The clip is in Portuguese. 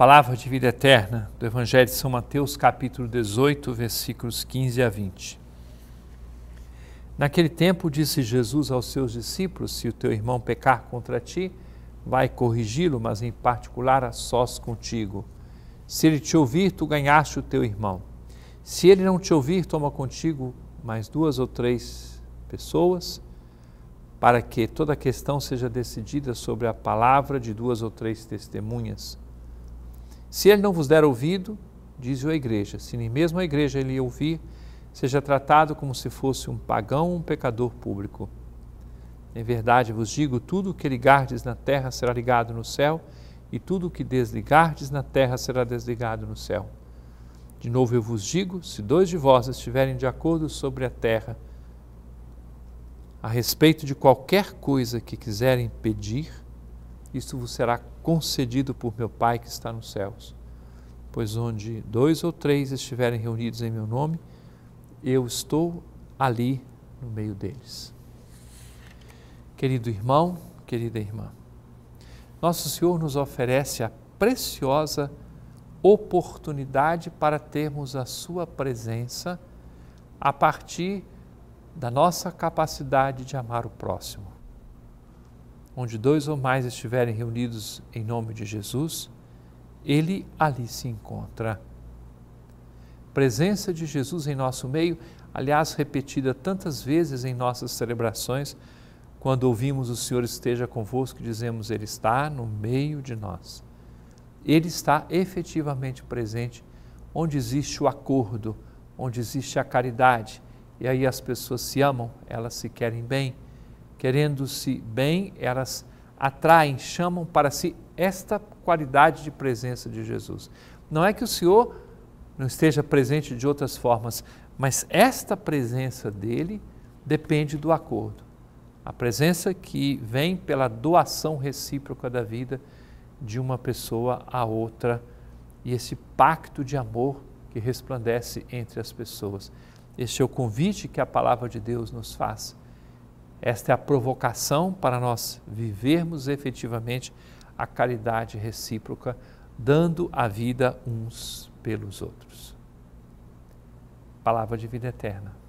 Palavra de vida eterna do Evangelho de São Mateus, capítulo 18, versículos 15 a 20. Naquele tempo disse Jesus aos seus discípulos: Se o teu irmão pecar contra ti, vai corrigi-lo, mas em particular a sós contigo. Se ele te ouvir, tu ganhaste o teu irmão. Se ele não te ouvir, toma contigo mais duas ou três pessoas, para que toda a questão seja decidida sobre a palavra de duas ou três testemunhas. Se ele não vos der ouvido, diz-o a igreja. Se nem mesmo a igreja ele ouvir, seja tratado como se fosse um pagão, um pecador público. Em verdade vos digo: tudo o que ligardes na terra será ligado no céu, e tudo o que desligardes na terra será desligado no céu. De novo eu vos digo: se dois de vós estiverem de acordo sobre a terra, a respeito de qualquer coisa que quiserem pedir, isto vos será concedido por meu Pai que está nos céus. Pois onde dois ou três estiverem reunidos em meu nome, eu estou ali no meio deles. Querido irmão, querida irmã, Nosso Senhor nos oferece a preciosa oportunidade para termos a Sua presença a partir da nossa capacidade de amar o próximo onde dois ou mais estiverem reunidos em nome de Jesus, ele ali se encontra. Presença de Jesus em nosso meio, aliás, repetida tantas vezes em nossas celebrações, quando ouvimos o Senhor esteja convosco, dizemos Ele está no meio de nós. Ele está efetivamente presente onde existe o acordo, onde existe a caridade. E aí as pessoas se amam, elas se querem bem querendo-se bem, elas atraem, chamam para si esta qualidade de presença de Jesus. Não é que o Senhor não esteja presente de outras formas, mas esta presença dele depende do acordo. A presença que vem pela doação recíproca da vida de uma pessoa a outra e esse pacto de amor que resplandece entre as pessoas. Este é o convite que a palavra de Deus nos faz esta é a provocação para nós vivermos efetivamente a caridade recíproca, dando a vida uns pelos outros. Palavra de vida eterna.